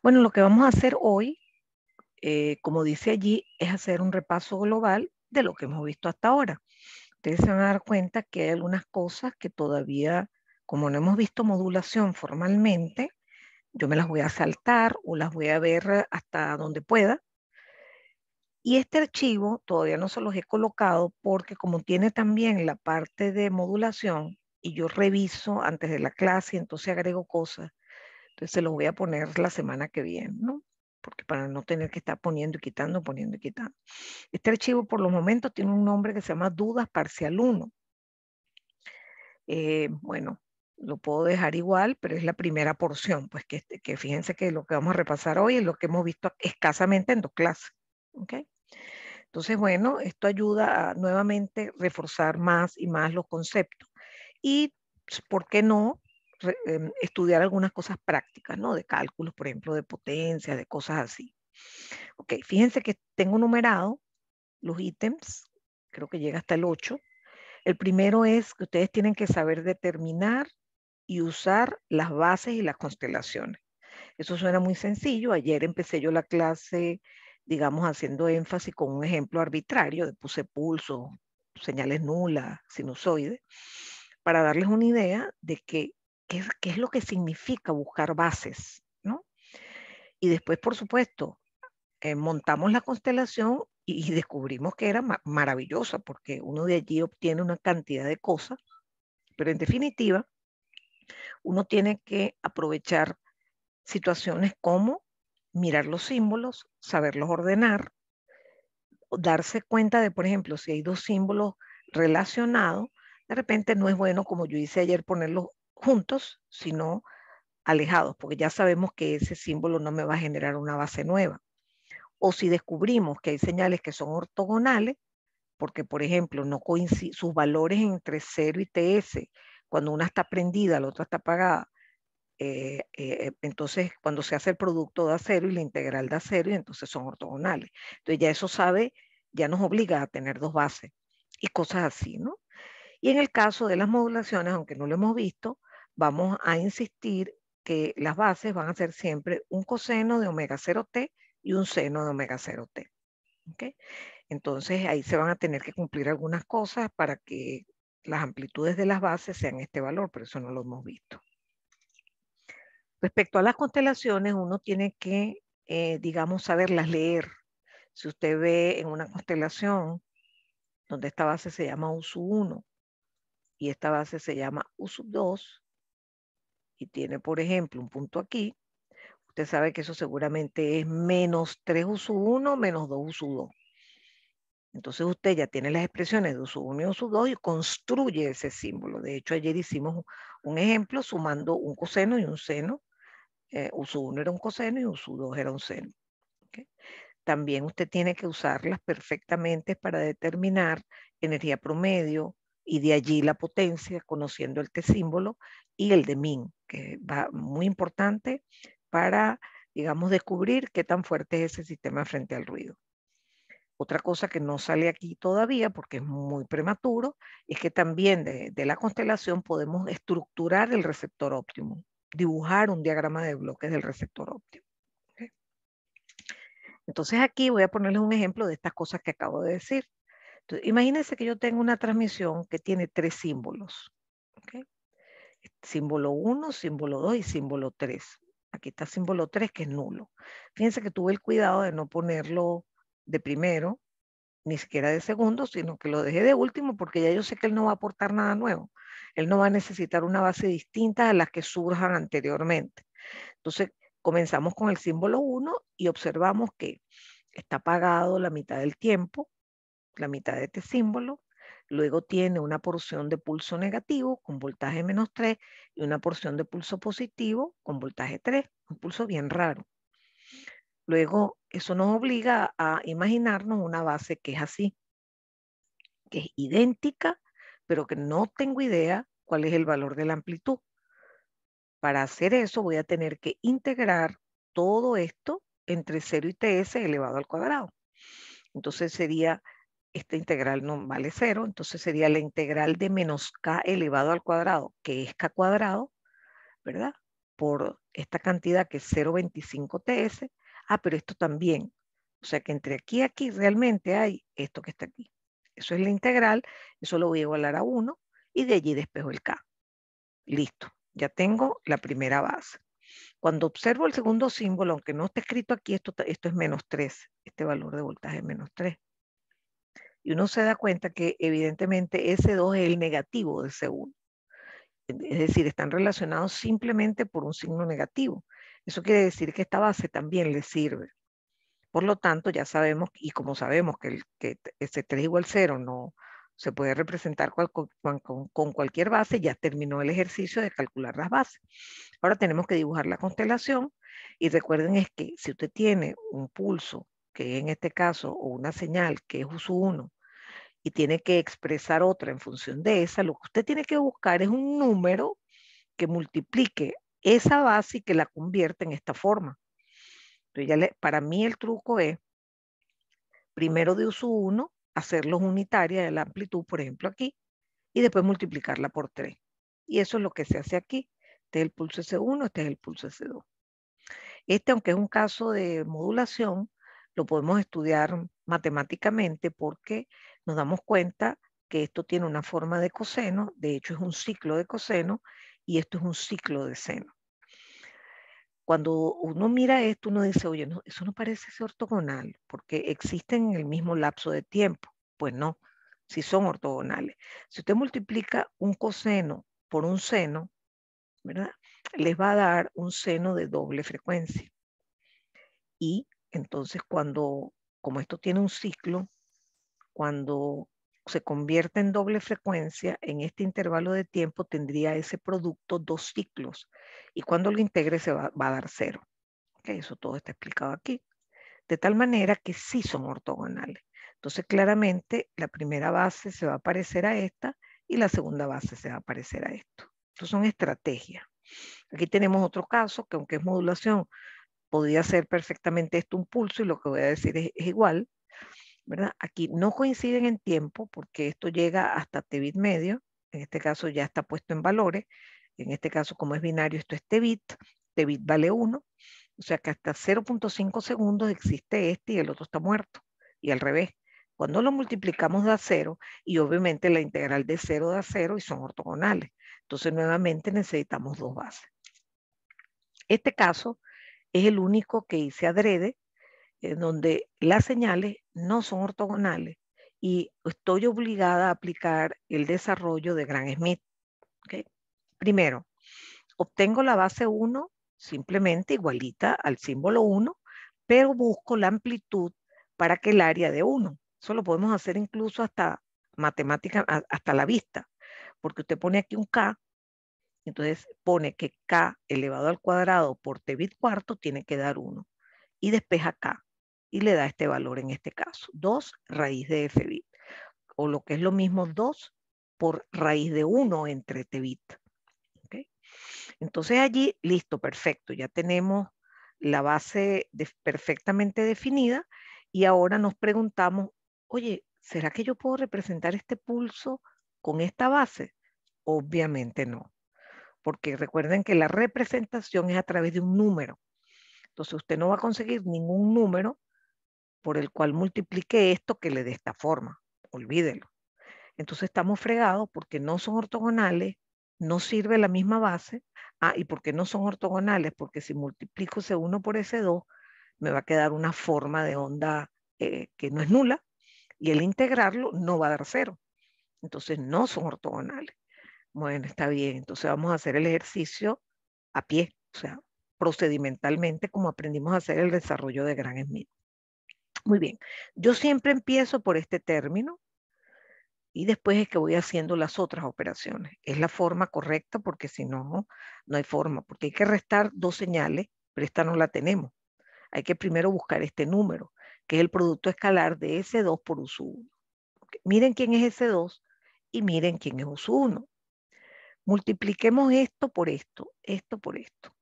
Bueno, lo que vamos a hacer hoy, eh, como dice allí, es hacer un repaso global de lo que hemos visto hasta ahora. Ustedes se van a dar cuenta que hay algunas cosas que todavía, como no hemos visto modulación formalmente, yo me las voy a saltar o las voy a ver eh, hasta donde pueda. Y este archivo todavía no se los he colocado porque como tiene también la parte de modulación y yo reviso antes de la clase, entonces agrego cosas entonces se los voy a poner la semana que viene, ¿no? Porque para no tener que estar poniendo y quitando, poniendo y quitando. Este archivo por los momentos tiene un nombre que se llama Dudas Parcial 1. Eh, bueno, lo puedo dejar igual, pero es la primera porción, pues que, este, que, fíjense que lo que vamos a repasar hoy es lo que hemos visto escasamente en dos clases. ¿okay? Entonces, bueno, esto ayuda a nuevamente reforzar más y más los conceptos. Y, pues, ¿por qué no? Em, estudiar algunas cosas prácticas, ¿no? De cálculos, por ejemplo, de potencia, de cosas así. Ok, fíjense que tengo numerado los ítems, creo que llega hasta el 8. El primero es que ustedes tienen que saber determinar y usar las bases y las constelaciones. Eso suena muy sencillo. Ayer empecé yo la clase, digamos, haciendo énfasis con un ejemplo arbitrario de puse pulso, señales nulas, sinusoides, para darles una idea de que qué, es lo que significa buscar bases, ¿no? Y después, por supuesto, eh, montamos la constelación y, descubrimos que era maravillosa porque uno de allí obtiene una cantidad de cosas, pero en definitiva, uno tiene que aprovechar situaciones como mirar los símbolos, saberlos ordenar, darse cuenta de, por ejemplo, si hay dos símbolos relacionados, de repente no es bueno, como yo hice ayer, ponerlos juntos, sino alejados, porque ya sabemos que ese símbolo no me va a generar una base nueva. O si descubrimos que hay señales que son ortogonales, porque por ejemplo no coinciden sus valores entre 0 y TS, cuando una está prendida, la otra está apagada, eh, eh, entonces cuando se hace el producto da cero y la integral da cero y entonces son ortogonales. Entonces ya eso sabe, ya nos obliga a tener dos bases y cosas así, ¿no? Y en el caso de las modulaciones, aunque no lo hemos visto, vamos a insistir que las bases van a ser siempre un coseno de omega 0T y un seno de omega 0T. Entonces ahí se van a tener que cumplir algunas cosas para que las amplitudes de las bases sean este valor, pero eso no lo hemos visto. Respecto a las constelaciones, uno tiene que, eh, digamos, saberlas leer. Si usted ve en una constelación donde esta base se llama u 1 y esta base se llama u 2 y tiene, por ejemplo, un punto aquí, usted sabe que eso seguramente es menos 3 u 1 menos 2 u 2. Entonces usted ya tiene las expresiones de u 1 y u 2 y construye ese símbolo. De hecho, ayer hicimos un ejemplo sumando un coseno y un seno. Eh, u 1 era un coseno y u 2 era un seno. También usted tiene que usarlas perfectamente para determinar energía promedio, y de allí la potencia, conociendo el T-símbolo y el de Min, que va muy importante para, digamos, descubrir qué tan fuerte es ese sistema frente al ruido. Otra cosa que no sale aquí todavía, porque es muy prematuro, es que también de, la constelación podemos estructurar el receptor óptimo, dibujar un diagrama de bloques del receptor óptimo. Entonces aquí voy a ponerles un ejemplo de estas cosas que acabo de decir. Entonces, imagínense que yo tengo una transmisión que tiene tres símbolos. Símbolo 1, símbolo 2 y símbolo 3. Aquí está símbolo 3 que es nulo. Fíjense que tuve el cuidado de no ponerlo de primero, ni siquiera de segundo, sino que lo dejé de último porque ya yo sé que él no va a aportar nada nuevo. Él no va a necesitar una base distinta a las que surjan anteriormente. Entonces, comenzamos con el símbolo 1 y observamos que está apagado la mitad del tiempo, la mitad de este símbolo, luego tiene una porción de pulso negativo con voltaje menos 3 y una porción de pulso positivo con voltaje 3, un pulso bien raro. Luego, eso nos obliga a imaginarnos una base que es así, que es idéntica, pero que no tengo idea cuál es el valor de la amplitud. Para hacer eso voy a tener que integrar todo esto entre 0 y TS elevado al cuadrado. Entonces sería esta integral no vale cero, entonces sería la integral de menos k elevado al cuadrado, que es k cuadrado, ¿verdad? Por esta cantidad que es 0,25 ts. Ah, pero esto también. O sea que entre aquí y aquí realmente hay esto que está aquí. Eso es la integral, eso lo voy a igualar a 1 y de allí despejo el k. Listo, ya tengo la primera base. Cuando observo el segundo símbolo, aunque no esté escrito aquí, esto, esto es menos 3, este valor de voltaje es menos 3 y uno se da cuenta que evidentemente ese 2 es el negativo de ese 1 Es decir, están relacionados simplemente por un signo negativo. Eso quiere decir que esta base también le sirve. Por lo tanto, ya sabemos, y como sabemos que, que ese 3 igual 0 no se puede representar con, con cualquier base, ya terminó el ejercicio de calcular las bases. Ahora tenemos que dibujar la constelación y recuerden es que si usted tiene un pulso que es en este caso una señal que es u 1, y tiene que expresar otra en función de esa, lo que usted tiene que buscar es un número que multiplique esa base y que la convierta en esta forma. Entonces para mí el truco es, primero de u 1, hacerlos unitaria de la amplitud, por ejemplo aquí, y después multiplicarla por 3. Y eso es lo que se hace aquí. Este es el pulso S1, este es el pulso S2. Este, aunque es un caso de modulación, lo podemos estudiar matemáticamente porque nos damos cuenta que esto tiene una forma de coseno, de hecho es un ciclo de coseno y esto es un ciclo de seno. Cuando uno mira esto, uno dice, oye, eso no parece ser ortogonal, porque existen en el mismo lapso de tiempo. Pues no, si son ortogonales. Si usted multiplica un coseno por un seno, ¿verdad? Les va a dar un seno de doble frecuencia. Y entonces, cuando, como esto tiene un ciclo, cuando se convierte en doble frecuencia, en este intervalo de tiempo tendría ese producto dos ciclos. Y cuando lo integre se va, a dar cero. eso todo está explicado aquí. De tal manera que sí son ortogonales. Entonces, claramente, la primera base se va a parecer a esta y la segunda base se va a parecer a esto. Entonces, son estrategias. Aquí tenemos otro caso que aunque es modulación podía ser perfectamente esto un pulso y lo que voy a decir es, igual, ¿verdad? Aquí no coinciden en tiempo porque esto llega hasta tebit medio, en este caso ya está puesto en valores, en este caso como es binario esto es tebit, bit vale 1, o sea que hasta 0.5 segundos existe este y el otro está muerto, y al revés. Cuando lo multiplicamos da 0 y obviamente la integral de 0 da 0 y son ortogonales. Entonces nuevamente necesitamos dos bases. Este caso es el único que hice adrede, en donde las señales no son ortogonales y estoy obligada a aplicar el desarrollo de Gran Smith. Primero, obtengo la base 1 simplemente igualita al símbolo 1, pero busco la amplitud para que el área de 1. Eso lo podemos hacer incluso hasta matemática, hasta la vista, porque usted pone aquí un K entonces pone que k elevado al cuadrado por t bit cuarto tiene que dar 1 y despeja k y le da este valor en este caso, 2 raíz de f bit, o lo que es lo mismo 2 por raíz de 1 entre t bit. Entonces allí, listo, perfecto, ya tenemos la base perfectamente definida y ahora nos preguntamos, oye, ¿será que yo puedo representar este pulso con esta base? Obviamente no porque recuerden que la representación es a través de un número. Entonces usted no va a conseguir ningún número por el cual multiplique esto que le dé esta forma. Olvídelo. Entonces estamos fregados porque no son ortogonales, no sirve la misma base. Ah, y porque no son ortogonales, porque si multiplico ese 1 por ese 2, me va a quedar una forma de onda eh, que no es nula, y el integrarlo no va a dar cero. Entonces no son ortogonales. Bueno, está bien, entonces vamos a hacer el ejercicio a pie, o sea, procedimentalmente como aprendimos a hacer el desarrollo de Gran Smith. Muy bien, yo siempre empiezo por este término y después es que voy haciendo las otras operaciones. Es la forma correcta porque si no, no hay forma, porque hay que restar dos señales, pero esta no la tenemos. Hay que primero buscar este número, que es el producto escalar de S2 por U1. Miren quién es S2 y miren quién es U1 multipliquemos esto por esto, esto por esto.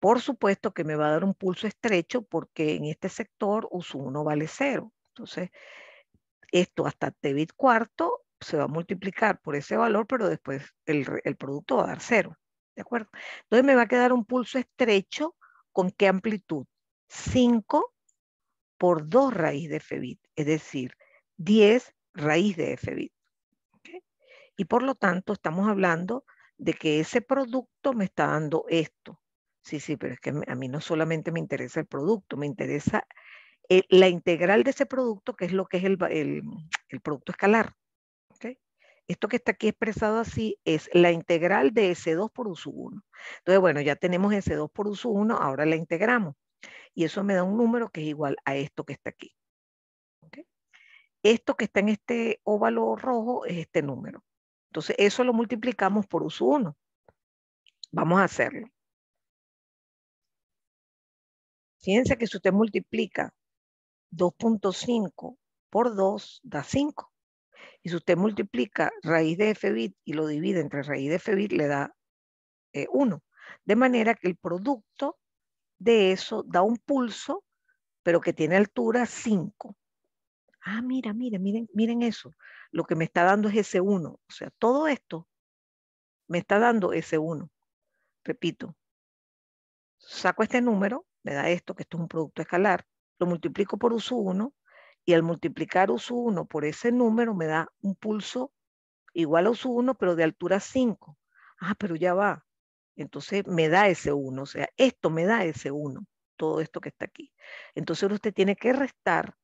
Por supuesto que me va a dar un pulso estrecho porque en este sector uso 1 vale 0. Entonces, esto hasta bit cuarto se va a multiplicar por ese valor, pero después el, producto va a dar cero, ¿De acuerdo? Entonces me va a quedar un pulso estrecho con qué amplitud? 5 por 2 raíz de Fbit, es decir, 10 raíz de FBIT. Y por lo tanto, estamos hablando de que ese producto me está dando esto. Sí, sí, pero es que a mí no solamente me interesa el producto, me interesa eh, la integral de ese producto, que es lo que es el, producto escalar. Esto que está aquí expresado así es la integral de S2 por u 1 Entonces, bueno, ya tenemos S2 por u 1 ahora la integramos. Y eso me da un número que es igual a esto que está aquí. Esto que está en este óvalo rojo es este número. Entonces, eso lo multiplicamos por uso 1. Vamos a hacerlo. Fíjense que si usted multiplica 2.5 por 2, da 5. Y si usted multiplica raíz de f bit y lo divide entre raíz de f bit, le da 1. Eh, de manera que el producto de eso da un pulso, pero que tiene altura 5 ah, mira, mira, miren, miren eso, lo que me está dando es ese 1. O sea, todo esto me está dando ese 1. Repito, saco este número, me da esto, que esto es un producto escalar, lo multiplico por u 1 y al multiplicar u 1 por ese número me da un pulso igual a u 1 pero de altura 5. Ah, pero ya va. Entonces me da ese 1, o sea, esto me da ese 1, todo esto que está aquí. Entonces usted tiene que restar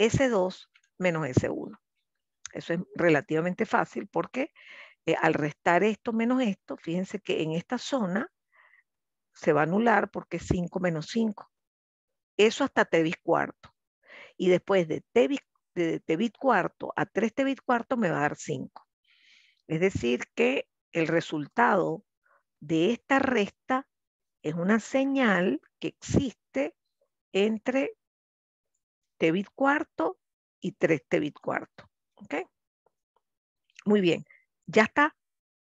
S2 menos S1. Eso es relativamente fácil porque eh, al restar esto menos esto, fíjense que en esta zona se va a anular porque es 5 menos 5. Eso hasta t cuarto. Y después de t cuarto a 3 t cuarto me va a dar 5. Es decir que el resultado de esta resta es una señal que existe entre T-bit cuarto y 3 bit cuarto. ¿Ok? Muy bien, ya está.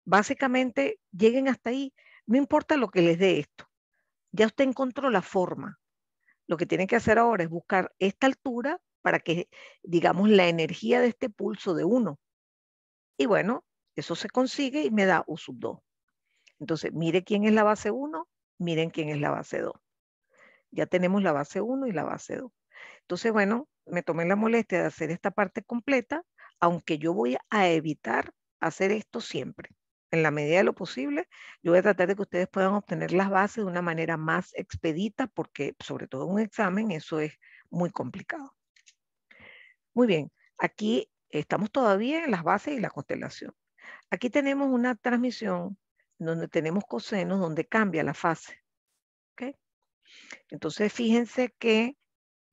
Básicamente, lleguen hasta ahí. No importa lo que les dé esto. Ya usted encontró la forma. Lo que tienen que hacer ahora es buscar esta altura para que, digamos, la energía de este pulso de 1. Y bueno, eso se consigue y me da U sub 2. Entonces, mire quién es la base 1, miren quién es la base 2. Ya tenemos la base 1 y la base 2. Entonces, bueno, me tomé la molestia de hacer esta parte completa, aunque yo voy a evitar hacer esto siempre. En la medida de lo posible, yo voy a tratar de que ustedes puedan obtener las bases de una manera más expedita, porque sobre todo un examen eso es muy complicado. Muy bien, aquí estamos todavía en las bases y la constelación. Aquí tenemos una transmisión donde tenemos cosenos, donde cambia la fase. Entonces, fíjense que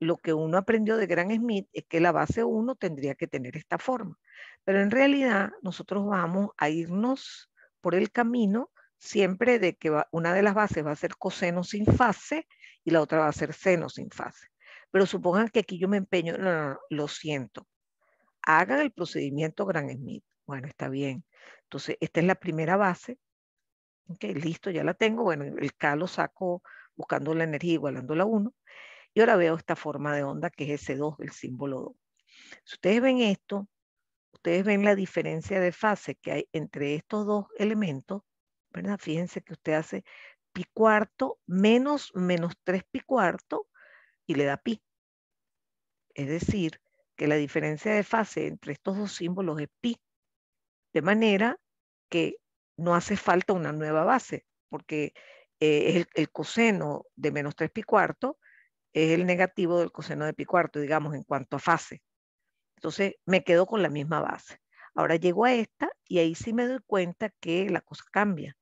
lo que uno aprendió de Gran Smith es que la base 1 tendría que tener esta forma. Pero en realidad nosotros vamos a irnos por el camino siempre de que una de las bases va a ser coseno sin fase y la otra va a ser seno sin fase. Pero supongan que aquí yo me empeño, no, lo siento. Hagan el procedimiento Gran Smith. Bueno, está bien. Entonces, esta es la primera base. Ok, listo, ya la tengo. Bueno, el K lo saco buscando la energía igualando la 1. Y ahora veo esta forma de onda que es ese 2 el símbolo 2. Si ustedes ven esto, ustedes ven la diferencia de fase que hay entre estos dos elementos, ¿verdad? Fíjense que usted hace pi cuarto menos menos 3 pi cuarto y le da pi. Es decir, que la diferencia de fase entre estos dos símbolos es pi. De manera que no hace falta una nueva base, porque eh, el, el, coseno de menos 3 pi cuarto es el negativo del coseno de pi cuarto, digamos, en cuanto a fase. Entonces me quedo con la misma base. Ahora llego a esta y ahí sí me doy cuenta que la cosa cambia,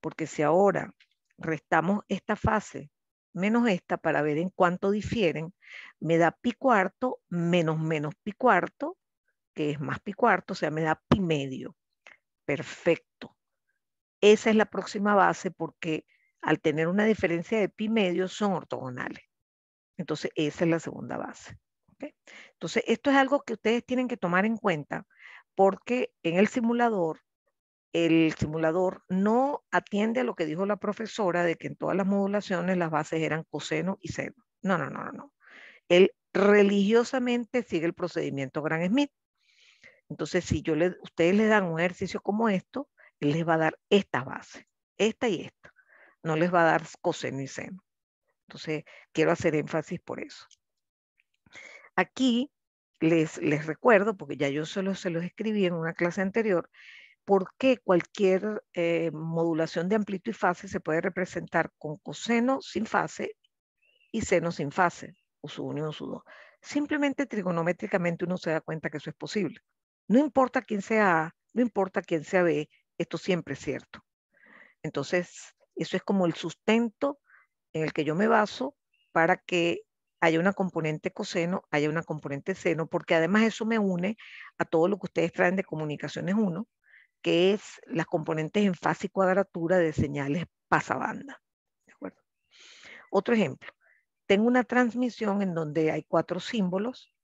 porque si ahora restamos esta fase menos esta para ver en cuánto difieren, me da pi cuarto menos menos pi cuarto, que es más pi cuarto, o sea, me da pi medio. Perfecto. Esa es la próxima base porque al tener una diferencia de pi medio son ortogonales. Entonces, esa es la segunda base. Entonces, esto es algo que ustedes tienen que tomar en cuenta porque en el simulador, el simulador no atiende a lo que dijo la profesora de que en todas las modulaciones las bases eran coseno y seno. No, no, no, no. Él religiosamente sigue el procedimiento Gran Smith. Entonces, si yo le, ustedes les dan un ejercicio como esto, él les va a dar esta base, esta y esta. No les va a dar coseno y seno. Entonces, quiero hacer énfasis por eso. Aquí les, les recuerdo, porque ya yo los se los escribí en una clase anterior, por qué cualquier eh, modulación de amplitud y fase se puede representar con coseno sin fase y seno sin fase, o su unión o su 2. Simplemente trigonométricamente uno se da cuenta que eso es posible. No importa quién sea A, no importa quién sea B, esto siempre es cierto. Entonces, eso es como el sustento en el que yo me baso para que haya una componente coseno, haya una componente seno, porque además eso me une a todo lo que ustedes traen de comunicaciones 1, que es las componentes en fase y cuadratura de señales pasabanda. ¿De Otro ejemplo, tengo una transmisión en donde hay cuatro símbolos,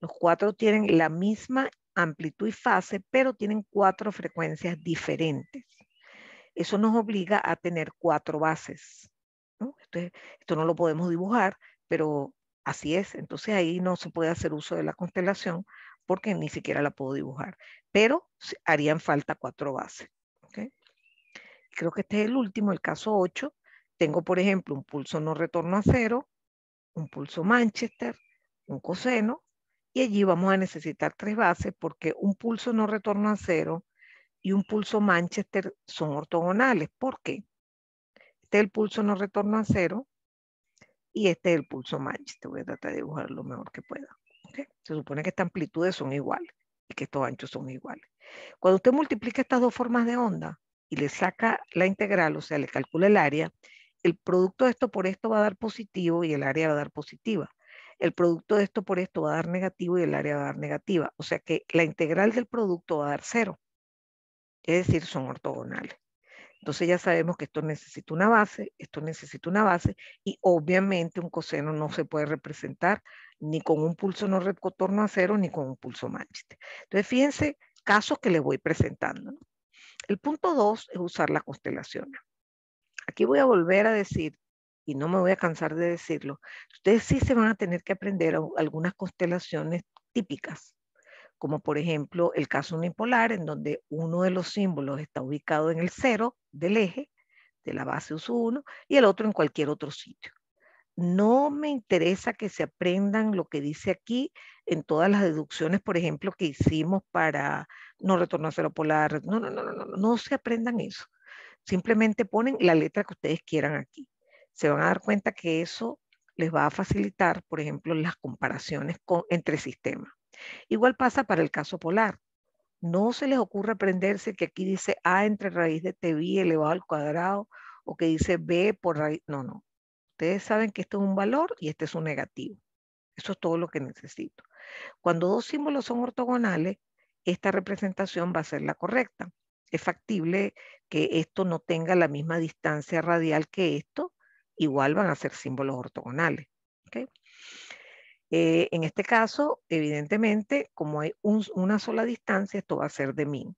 los cuatro tienen la misma amplitud y fase, pero tienen cuatro frecuencias diferentes. Eso nos obliga a tener cuatro bases esto, no lo podemos dibujar, pero así es. Entonces ahí no se puede hacer uso de la constelación porque ni siquiera la puedo dibujar. Pero harían falta cuatro bases. Creo que este es el último, el caso 8. Tengo, por ejemplo, un pulso no retorno a cero, un pulso Manchester, un coseno, y allí vamos a necesitar tres bases porque un pulso no retorno a cero y un pulso Manchester son ortogonales. ¿Por qué? Este es el pulso no retorno a cero y este es el pulso Te Voy a tratar de dibujar lo mejor que pueda. Se supone que estas amplitudes son iguales y que estos anchos son iguales. Cuando usted multiplica estas dos formas de onda y le saca la integral, o sea, le calcula el área, el producto de esto por esto va a dar positivo y el área va a dar positiva. El producto de esto por esto va a dar negativo y el área va a dar negativa. O sea que la integral del producto va a dar cero. Es decir, son ortogonales. Entonces ya sabemos que esto necesita una base, esto necesita una base y obviamente un coseno no se puede representar ni con un pulso no retorno a cero ni con un pulso Manchester. Entonces fíjense casos que les voy presentando. El punto dos es usar las constelaciones. Aquí voy a volver a decir, y no me voy a cansar de decirlo, ustedes sí se van a tener que aprender algunas constelaciones típicas como por ejemplo el caso unipolar, en donde uno de los símbolos está ubicado en el cero del eje, de la base u 1, y el otro en cualquier otro sitio. No me interesa que se aprendan lo que dice aquí en todas las deducciones, por ejemplo, que hicimos para no retorno a cero polar. No, no, no, no, no, no se aprendan eso. Simplemente ponen la letra que ustedes quieran aquí. Se van a dar cuenta que eso les va a facilitar, por ejemplo, las comparaciones entre sistemas. Igual pasa para el caso polar. No se les ocurre aprenderse que aquí dice A entre raíz de t elevado al cuadrado o que dice B por raíz. No, no. Ustedes saben que esto es un valor y este es un negativo. Eso es todo lo que necesito. Cuando dos símbolos son ortogonales, esta representación va a ser la correcta. Es factible que esto no tenga la misma distancia radial que esto, igual van a ser símbolos ortogonales. Eh, en este caso, evidentemente, como hay una sola distancia, esto va a ser de min.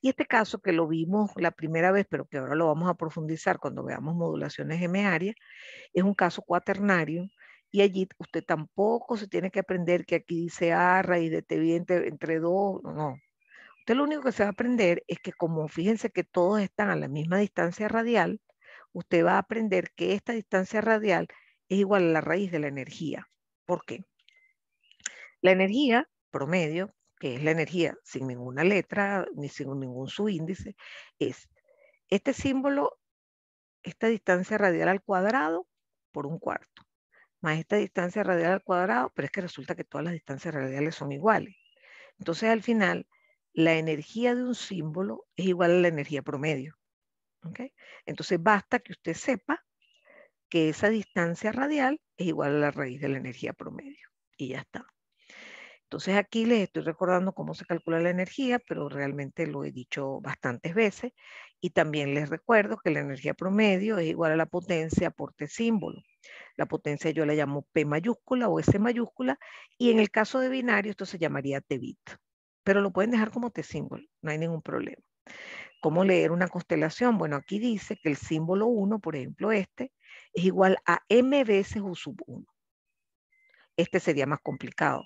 Y este caso que lo vimos la primera vez, pero que ahora lo vamos a profundizar cuando veamos modulaciones M área, es un caso cuaternario. Y allí usted tampoco se tiene que aprender que aquí dice A raíz de T entre, entre 2, no, no. Usted lo único que se va a aprender es que como fíjense que todos están a la misma distancia radial, usted va a aprender que esta distancia radial es igual a la raíz de la energía. ¿Por qué? La energía promedio, que es la energía sin ninguna letra ni sin ningún subíndice, es este símbolo, esta distancia radial al cuadrado por un cuarto, más esta distancia radial al cuadrado, pero es que resulta que todas las distancias radiales son iguales. Entonces al final, la energía de un símbolo es igual a la energía promedio. Entonces basta que usted sepa que esa distancia radial es igual a la raíz de la energía promedio. Y ya está. Entonces aquí les estoy recordando cómo se calcula la energía, pero realmente lo he dicho bastantes veces. Y también les recuerdo que la energía promedio es igual a la potencia por T símbolo. La potencia yo la llamo P mayúscula o S mayúscula. Y en el caso de binario esto se llamaría T bit. Pero lo pueden dejar como T símbolo, no hay ningún problema. ¿Cómo leer una constelación? Bueno, aquí dice que el símbolo 1, por ejemplo este, es igual a m veces u sub 1. Este sería más complicado,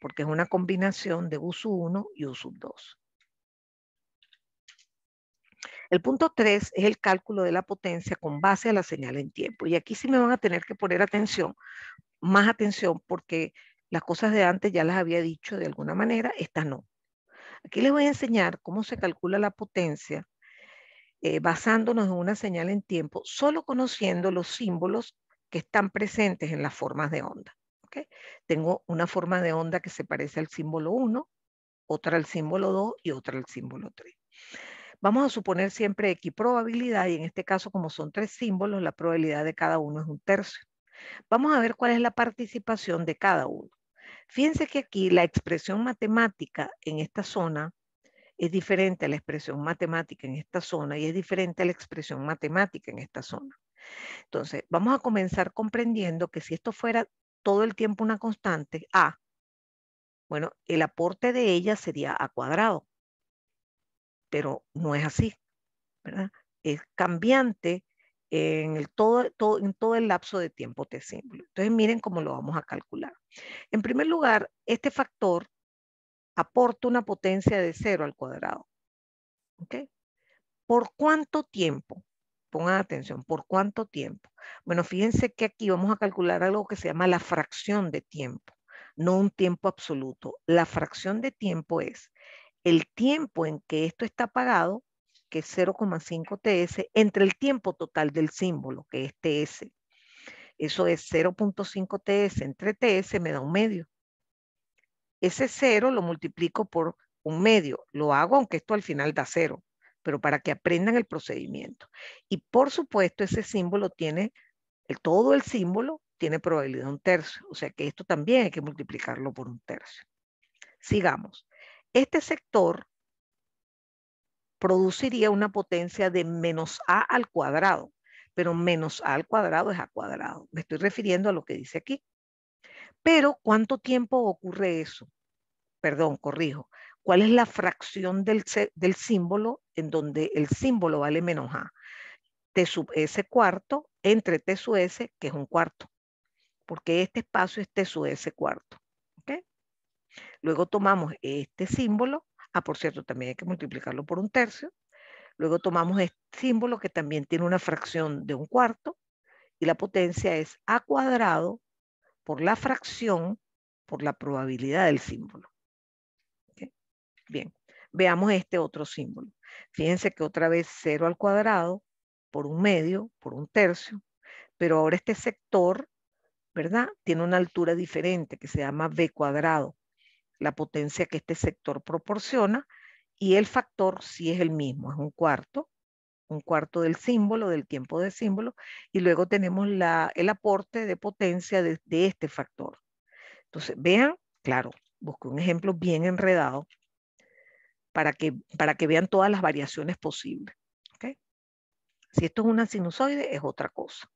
porque es una combinación de u sub 1 y u sub 2. El punto 3 es el cálculo de la potencia con base a la señal en tiempo. Y aquí sí me van a tener que poner atención, más atención, porque las cosas de antes ya las había dicho de alguna manera, estas no. Aquí les voy a enseñar cómo se calcula la potencia eh, basándonos en una señal en tiempo, solo conociendo los símbolos que están presentes en las formas de onda. Tengo una forma de onda que se parece al símbolo 1, otra al símbolo 2 y otra al símbolo 3. Vamos a suponer siempre equiprobabilidad, y en este caso como son tres símbolos, la probabilidad de cada uno es un tercio. Vamos a ver cuál es la participación de cada uno. Fíjense que aquí la expresión matemática en esta zona es diferente la expresión matemática en esta zona y es diferente a la expresión matemática en esta zona. Entonces, vamos a comenzar comprendiendo que si esto fuera todo el tiempo una constante, A, bueno, el aporte de ella sería A cuadrado, pero no es así, ¿verdad? Es cambiante en, el todo, en todo el lapso de tiempo T simple. Entonces, miren cómo lo vamos a calcular. En primer lugar, este factor aporta una potencia de cero al cuadrado. ¿Ok? ¿Por cuánto tiempo? Pongan atención, ¿por cuánto tiempo? Bueno, fíjense que aquí vamos a calcular algo que se llama la fracción de tiempo, no un tiempo absoluto. La fracción de tiempo es el tiempo en que esto está apagado, que es 0,5 TS, entre el tiempo total del símbolo, que es TS. Eso es 0.5 TS entre TS me da un medio. Ese cero lo multiplico por un medio. Lo hago aunque esto al final da cero, pero para que aprendan el procedimiento. Y por supuesto, ese símbolo tiene, todo el símbolo tiene probabilidad de un tercio. O sea que esto también hay que multiplicarlo por un tercio. Sigamos. Este sector produciría una potencia de menos a al cuadrado, pero menos a al cuadrado es a cuadrado. Me estoy refiriendo a lo que dice aquí. Pero ¿cuánto tiempo ocurre eso? Perdón, corrijo. ¿Cuál es la fracción del, del símbolo en donde el símbolo vale menos A? T sub S cuarto entre T sub S, que es un cuarto, porque este espacio es T sub S cuarto. Luego tomamos este símbolo, ah, por cierto, también hay que multiplicarlo por un tercio. Luego tomamos este símbolo que también tiene una fracción de un cuarto y la potencia es A cuadrado por la fracción por la probabilidad del símbolo. Bien, veamos este otro símbolo. Fíjense que otra vez 0 al cuadrado por un medio, por un tercio, pero ahora este sector, ¿verdad? Tiene una altura diferente que se llama b cuadrado, la potencia que este sector proporciona y el factor sí es el mismo, es un cuarto, un cuarto del símbolo, del tiempo de símbolo, y luego tenemos la, el aporte de potencia de, este factor. Entonces, vean, claro, busqué un ejemplo bien enredado para que, para que vean todas las variaciones posibles. ¿okay? Si esto es una sinusoide, es otra cosa.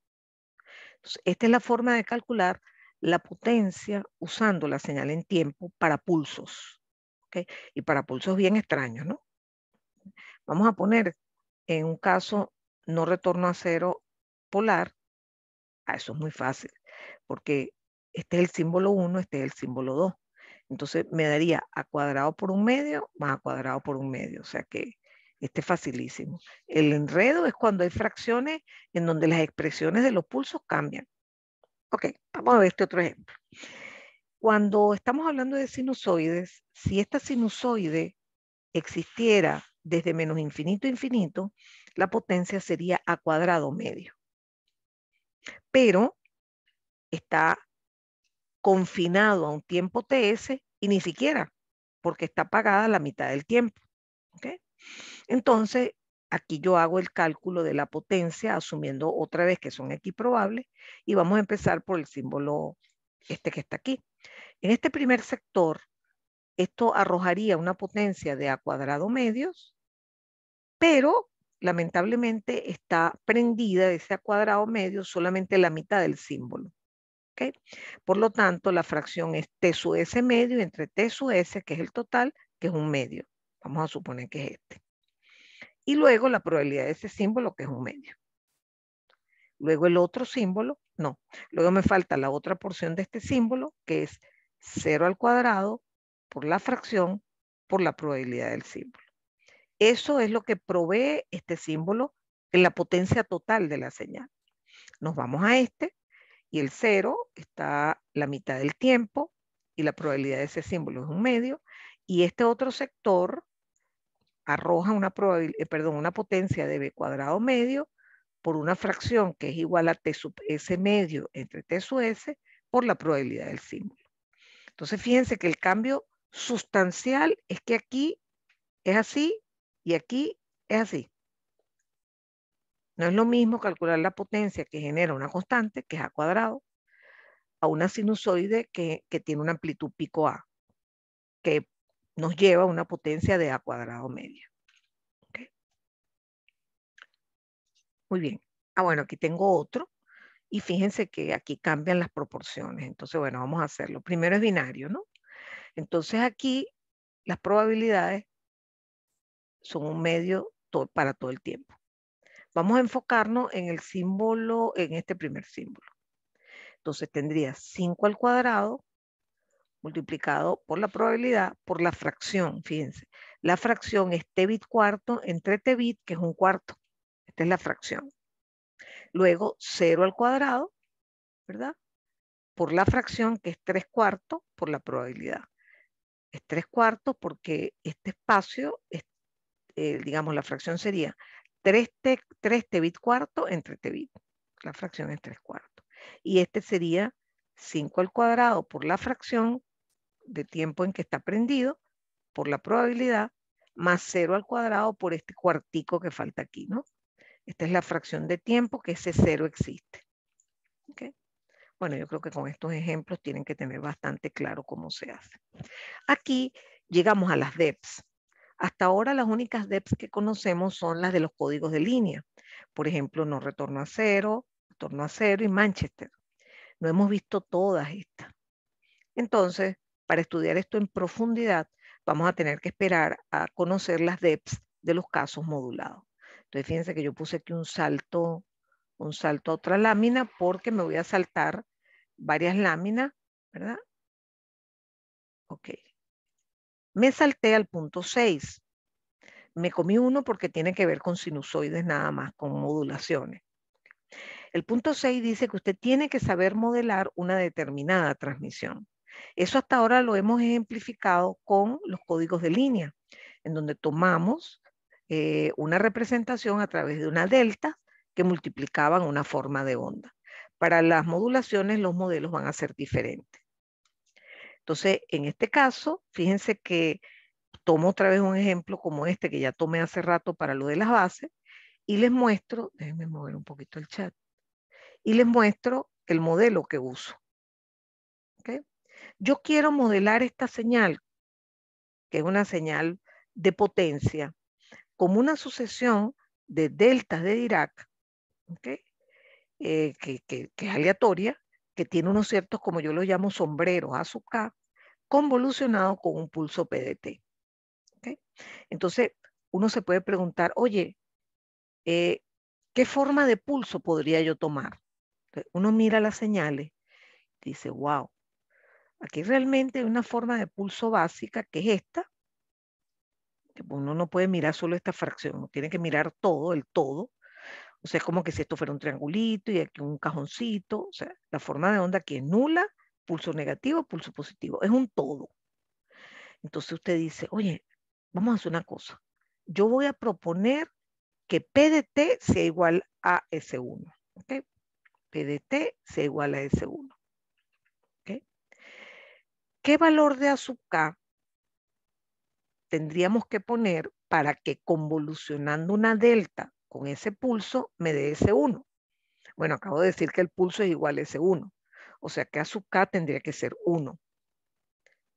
esta es la forma de calcular la potencia usando la señal en tiempo para pulsos. ¿okay? Y para pulsos bien extraños, ¿no? Vamos a poner en un caso no retorno a cero polar, ah, eso es muy fácil, porque este es el símbolo 1, este es el símbolo 2. Entonces me daría a cuadrado por un medio más a cuadrado por un medio. O sea que este es facilísimo. El enredo es cuando hay fracciones en donde las expresiones de los pulsos cambian. Ok, vamos a ver este otro ejemplo. Cuando estamos hablando de sinusoides, si esta sinusoide existiera desde menos infinito a infinito, la potencia sería a cuadrado medio. Pero está confinado a un tiempo TS y ni siquiera, porque está apagada la mitad del tiempo. Entonces, aquí yo hago el cálculo de la potencia, asumiendo otra vez que son equiprobables, y vamos a empezar por el símbolo este que está aquí. En este primer sector, esto arrojaría una potencia de a cuadrado medios pero lamentablemente está prendida de ese cuadrado medio solamente la mitad del símbolo. Por lo tanto, la fracción es T sub S medio entre T sub S, que es el total, que es un medio. Vamos a suponer que es este. Y luego la probabilidad de ese símbolo, que es un medio. Luego el otro símbolo, no. Luego me falta la otra porción de este símbolo, que es 0 al cuadrado por la fracción por la probabilidad del símbolo. Eso es lo que provee este símbolo en la potencia total de la señal. Nos vamos a este y el cero está la mitad del tiempo y la probabilidad de ese símbolo es un medio y este otro sector arroja una, eh, perdón, una potencia de b cuadrado medio por una fracción que es igual a t sub s medio entre t sub s por la probabilidad del símbolo. Entonces fíjense que el cambio sustancial es que aquí es así y aquí es así. No es lo mismo calcular la potencia que genera una constante, que es A cuadrado, a una sinusoide que, tiene una amplitud pico A, que nos lleva a una potencia de A cuadrado media. Muy bien. Ah, bueno, aquí tengo otro. Y fíjense que aquí cambian las proporciones. Entonces, bueno, vamos a hacerlo. Primero es binario, ¿no? Entonces aquí las probabilidades son un medio para todo el tiempo. Vamos a enfocarnos en el símbolo, en este primer símbolo. Entonces tendría 5 al cuadrado multiplicado por la probabilidad por la fracción, fíjense. La fracción es t bit cuarto entre t bit, que es un cuarto. Esta es la fracción. Luego 0 al cuadrado, ¿verdad? Por la fracción, que es 3 cuartos, por la probabilidad. Es 3 cuartos porque este espacio es eh, digamos, la fracción sería 3, te, cuarto entre t La fracción es 3 cuartos. Y este sería 5 al cuadrado por la fracción de tiempo en que está prendido, por la probabilidad, más 0 al cuadrado por este cuartico que falta aquí, ¿no? Esta es la fracción de tiempo que ese 0 existe. ¿Okay? Bueno, yo creo que con estos ejemplos tienen que tener bastante claro cómo se hace. Aquí llegamos a las DEPs. Hasta ahora las únicas DEPs que conocemos son las de los códigos de línea. Por ejemplo, no retorno a cero, retorno a cero y Manchester. No hemos visto todas estas. Entonces, para estudiar esto en profundidad, vamos a tener que esperar a conocer las DEPs de los casos modulados. Entonces, fíjense que yo puse aquí un salto, un salto a otra lámina porque me voy a saltar varias láminas, ¿verdad? Ok. Me salté al punto 6. Me comí uno porque tiene que ver con sinusoides nada más, con modulaciones. El punto 6 dice que usted tiene que saber modelar una determinada transmisión. Eso hasta ahora lo hemos ejemplificado con los códigos de línea, en donde tomamos eh, una representación a través de una delta que multiplicaban una forma de onda. Para las modulaciones los modelos van a ser diferentes. Entonces, en este caso, fíjense que tomo otra vez un ejemplo como este que ya tomé hace rato para lo de las bases y les muestro, déjenme mover un poquito el chat, y les muestro el modelo que uso. Yo quiero modelar esta señal, que es una señal de potencia, como una sucesión de deltas de Dirac, eh, que, es aleatoria, que tiene unos ciertos, como yo lo llamo, sombreros, A convolucionado con un pulso PDT. Entonces, uno se puede preguntar, oye, eh, ¿qué forma de pulso podría yo tomar? uno mira las señales, dice, wow, aquí realmente hay una forma de pulso básica que es esta. Pues, uno no puede mirar solo esta fracción, uno tiene que mirar todo, el todo. O sea, es como que si esto fuera un triangulito y aquí un cajoncito. O sea, la forma de onda aquí es nula pulso negativo, pulso positivo, es un todo. Entonces usted dice, oye, vamos a hacer una cosa. Yo voy a proponer que P de T sea igual a S1. P de T sea igual a S1. ¿Qué valor de azúcar tendríamos que poner para que convolucionando una delta con ese pulso me dé S1? Bueno, acabo de decir que el pulso es igual a S1. O sea que a su K tendría que ser 1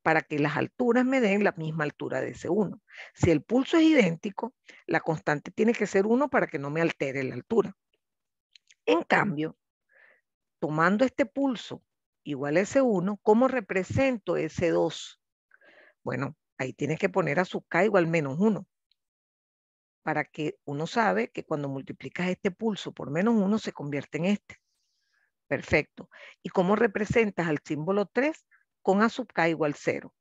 para que las alturas me den la misma altura de ese 1. Si el pulso es idéntico, la constante tiene que ser 1 para que no me altere la altura. En cambio, tomando este pulso igual a ese 1, ¿cómo represento ese 2? Bueno, ahí tienes que poner a su K igual menos 1. Para que uno sabe que cuando multiplicas este pulso por menos 1 se convierte en este. Perfecto. ¿Y cómo representas al símbolo 3 con A sub K igual 0?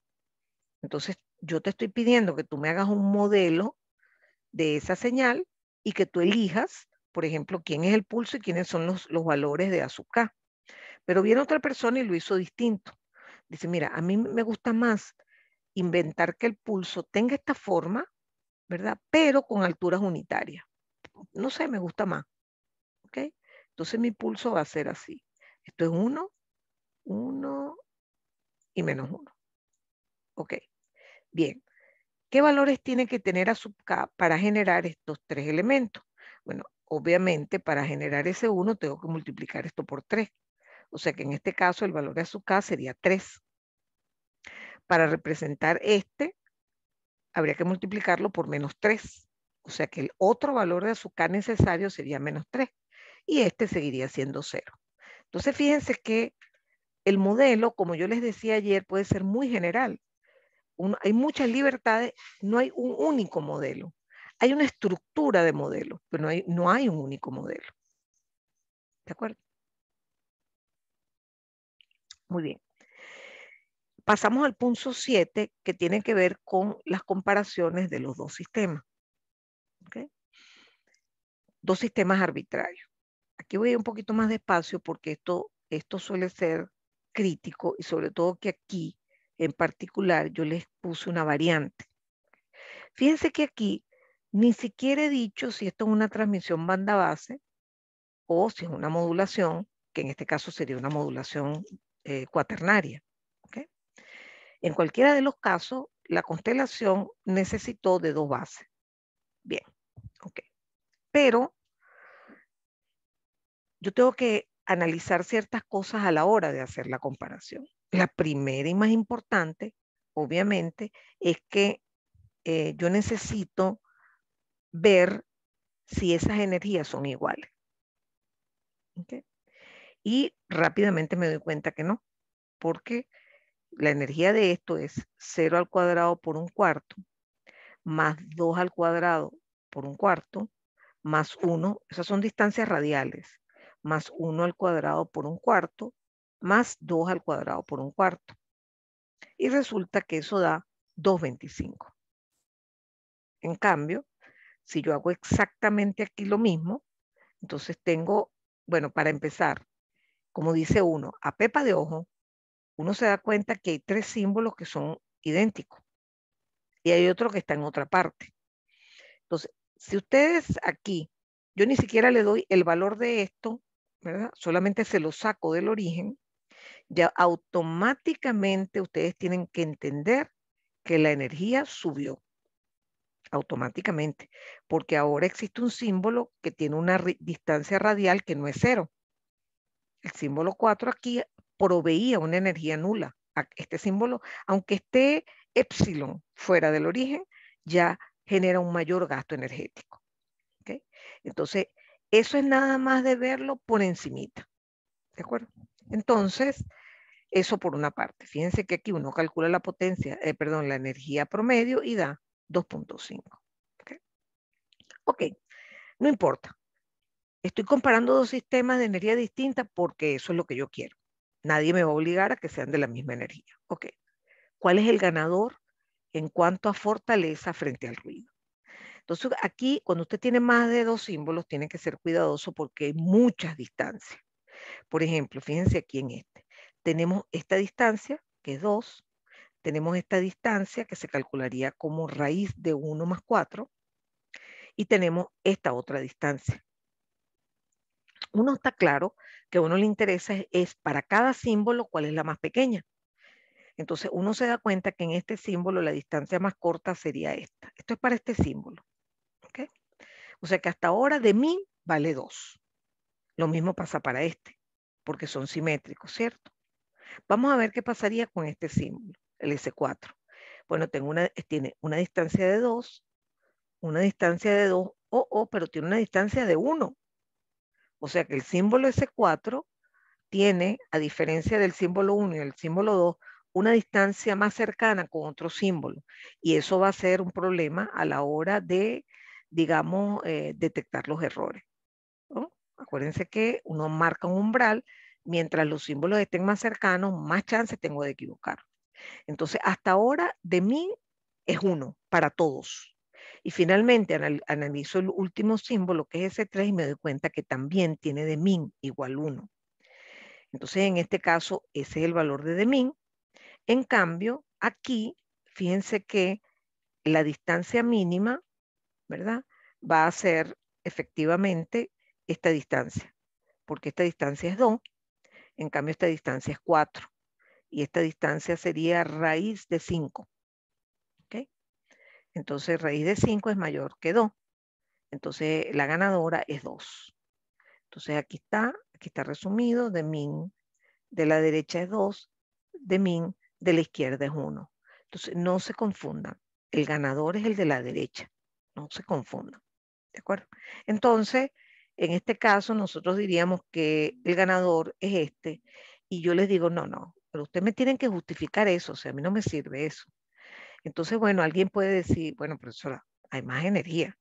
Entonces, yo te estoy pidiendo que tú me hagas un modelo de esa señal y que tú elijas, por ejemplo, quién es el pulso y quiénes son los, los valores de A sub K. Pero viene otra persona y lo hizo distinto. Dice, mira, a mí me gusta más inventar que el pulso tenga esta forma, ¿verdad? Pero con alturas unitarias. No sé, me gusta más. Entonces mi pulso va a ser así. Esto es 1, 1 y menos 1. Ok, bien. ¿Qué valores tiene que tener a sub para generar estos tres elementos? Bueno, obviamente para generar ese 1 tengo que multiplicar esto por 3. O sea que en este caso el valor de sub K sería 3. Para representar este, habría que multiplicarlo por menos 3. O sea que el otro valor de azúcar necesario sería menos 3 y este seguiría siendo cero. Entonces, fíjense que el modelo, como yo les decía ayer, puede ser muy general. hay muchas libertades, no hay un único modelo. Hay una estructura de modelo, pero no hay, no hay un único modelo. ¿De acuerdo? Muy bien. Pasamos al punto 7, que tiene que ver con las comparaciones de los dos sistemas. Dos sistemas arbitrarios aquí voy un poquito más despacio porque esto, esto suele ser crítico y sobre todo que aquí en particular yo les puse una variante. Fíjense que aquí ni siquiera he dicho si esto es una transmisión banda base o si es una modulación, que en este caso sería una modulación eh, cuaternaria. En cualquiera de los casos, la constelación necesitó de dos bases. Bien, ok. Pero yo tengo que analizar ciertas cosas a la hora de hacer la comparación. La primera y más importante, obviamente, es que eh, yo necesito ver si esas energías son iguales. Y rápidamente me doy cuenta que no, porque la energía de esto es 0 al cuadrado por un cuarto, más 2 al cuadrado por un cuarto, más 1, esas son distancias radiales, más 1 al cuadrado por un cuarto, más 2 al cuadrado por un cuarto. Y resulta que eso da 2.25. En cambio, si yo hago exactamente aquí lo mismo, entonces tengo, bueno, para empezar, como dice uno, a pepa de ojo, uno se da cuenta que hay tres símbolos que son idénticos y hay otro que está en otra parte. Entonces, si ustedes aquí, yo ni siquiera le doy el valor de esto ¿verdad? Solamente se lo saco del origen, ya automáticamente ustedes tienen que entender que la energía subió automáticamente, porque ahora existe un símbolo que tiene una distancia radial que no es cero. El símbolo 4 aquí proveía una energía nula. Este símbolo, aunque esté epsilon fuera del origen, ya genera un mayor gasto energético. ¿okay? Entonces, eso es nada más de verlo por encimita. ¿De acuerdo? Entonces, eso por una parte. Fíjense que aquí uno calcula la potencia, eh, perdón, la energía promedio y da 2.5. ¿Okay? ok, no importa. Estoy comparando dos sistemas de energía distinta porque eso es lo que yo quiero. Nadie me va a obligar a que sean de la misma energía. Ok, ¿cuál es el ganador en cuanto a fortaleza frente al ruido? Entonces, aquí, cuando usted tiene más de dos símbolos, tiene que ser cuidadoso porque hay muchas distancias. Por ejemplo, fíjense aquí en este. Tenemos esta distancia, que es 2. Tenemos esta distancia, que se calcularía como raíz de 1 más 4. Y tenemos esta otra distancia. Uno está claro que a uno le interesa es para cada símbolo cuál es la más pequeña. Entonces uno se da cuenta que en este símbolo la distancia más corta sería esta. Esto es para este símbolo. O sea que hasta ahora de mí vale 2. Lo mismo pasa para este, porque son simétricos, ¿cierto? Vamos a ver qué pasaría con este símbolo, el S4. Bueno, tengo eh, tiene una distancia de 2, una distancia de 2, oh, oh, pero tiene una distancia de 1. O sea que el símbolo S4 tiene, a diferencia del símbolo 1 y el símbolo 2, una distancia más cercana con otro símbolo. Y eso va a ser un problema a la hora de digamos, eh, detectar los errores. ¿no? Acuérdense que uno marca un umbral, mientras los símbolos estén más cercanos, más chance tengo de equivocar. Entonces, hasta ahora, de mí es uno para todos. Y finalmente analizo el último símbolo, que es ese 3, y me doy cuenta que también tiene de min igual 1. Entonces, en este caso, ese es el valor de de min. En cambio, aquí, fíjense que la distancia mínima ¿verdad? Va a ser efectivamente esta distancia, porque esta distancia es 2, en cambio esta distancia es 4, y esta distancia sería raíz de 5. Entonces raíz de 5 es mayor que 2, entonces la ganadora es 2. Entonces aquí está, aquí está resumido, de min de la derecha es 2, de min de la izquierda es 1. Entonces no se confundan, el ganador es el de la derecha no se confundan, ¿de acuerdo? Entonces, en este caso nosotros diríamos que el ganador es este y yo les digo, no, no, pero ustedes me tienen que justificar eso, o sea, a mí no me sirve eso. Entonces, bueno, alguien puede decir, bueno, profesora, hay más energía.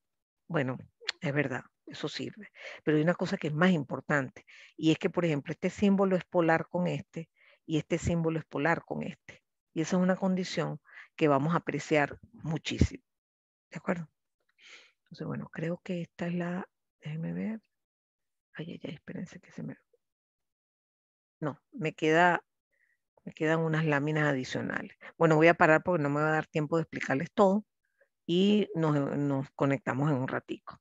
Bueno, es verdad, eso sirve. Pero hay una cosa que es más importante y es que, por ejemplo, este símbolo es polar con este y este símbolo es polar con este. Y esa es una condición que vamos a apreciar muchísimo. ¿De acuerdo? Entonces, bueno, creo que esta es la, déjenme ver. Ay, ay, ay, espérense que se me... No, me queda, me quedan unas láminas adicionales. Bueno, voy a parar porque no me va a dar tiempo de explicarles todo y nos, nos conectamos en un ratico.